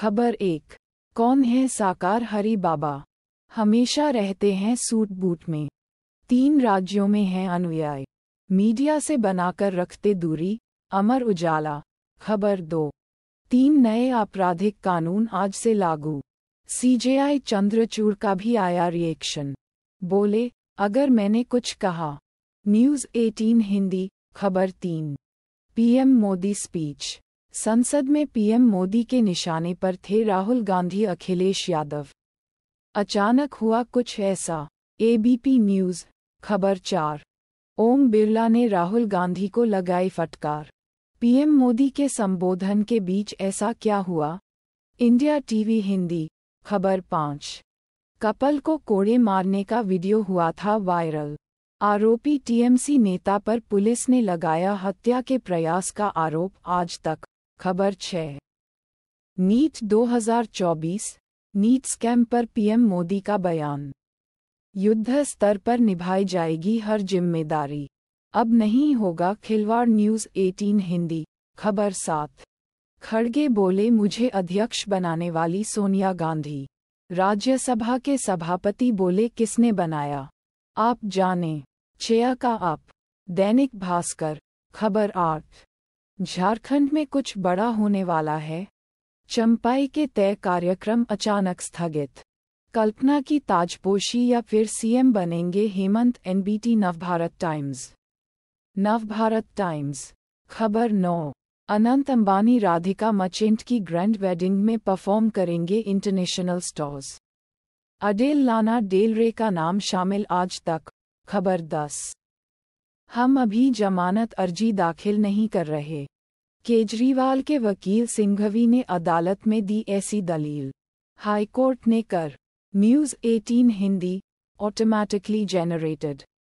खबर एक कौन है साकार हरी बाबा हमेशा रहते हैं सूट बूट में तीन राज्यों में हैं अनुयाय मीडिया से बनाकर रखते दूरी अमर उजाला खबर दो तीन नए आपराधिक कानून आज से लागू सीजेआई चंद्रचूर का भी आया रिएक्शन बोले अगर मैंने कुछ कहा न्यूज़ 18 हिंदी खबर तीन पीएम मोदी स्पीच संसद में पीएम मोदी के निशाने पर थे राहुल गांधी अखिलेश यादव अचानक हुआ कुछ ऐसा एबीपी न्यूज खबर चार ओम बिरला ने राहुल गांधी को लगाई फटकार पीएम मोदी के संबोधन के बीच ऐसा क्या हुआ इंडिया टीवी हिंदी खबर पाँच कपल को कोड़े मारने का वीडियो हुआ था वायरल आरोपी टीएमसी नेता पर पुलिस ने लगाया हत्या के प्रयास का आरोप आज तक खबर छः नीट 2024 नीट स्कैम पर पीएम मोदी का बयान युद्ध स्तर पर निभाई जाएगी हर जिम्मेदारी अब नहीं होगा खिलवाड़ न्यूज 18 हिंदी खबर सात खड़गे बोले मुझे अध्यक्ष बनाने वाली सोनिया गांधी राज्यसभा के सभापति बोले किसने बनाया आप जाने छेया का आप दैनिक भास्कर खबर आठ झारखंड में कुछ बड़ा होने वाला है चंपाई के तय कार्यक्रम अचानक स्थगित कल्पना की ताजपोशी या फिर सीएम बनेंगे Hemant NBT Navbharat Times Navbharat Times खबर नौ अनंत अंबानी राधिका मचेंट की ग्रैंड वेडिंग में परफॉर्म करेंगे international stars Adele Lana Del Rey का नाम शामिल आज तक खबर दस हम अभी जमानत अर्जी दाखिल नहीं कर रहे केजरीवाल के वकील सिंघवी ने अदालत में दी ऐसी दलील हाईकोर्ट ने कर न्यूज़ 18 हिंदी ऑटोमेटिकली जनरेटेड